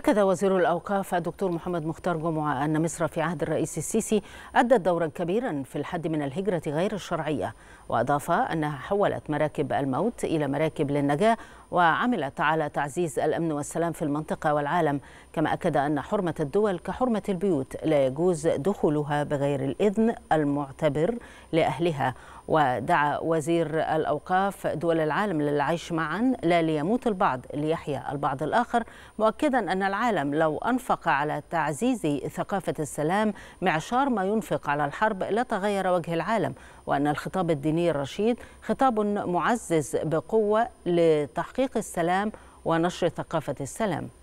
أكد وزير الأوقاف الدكتور محمد مختار جمعة أن مصر في عهد الرئيس السيسي أدت دورا كبيرا في الحد من الهجرة غير الشرعية وأضاف أنها حولت مراكب الموت إلى مراكب للنجاة وعملت على تعزيز الأمن والسلام في المنطقة والعالم كما أكد أن حرمة الدول كحرمة البيوت لا يجوز دخولها بغير الإذن المعتبر لأهلها ودعا وزير الأوقاف دول العالم للعيش معا لا ليموت البعض ليحيا البعض الآخر مؤكدا أن العالم لو أنفق على تعزيز ثقافة السلام معشار ما ينفق على الحرب لتغير وجه العالم وأن الخطاب الديني الرشيد خطاب معزز بقوة لتحقيق السلام ونشر ثقافة السلام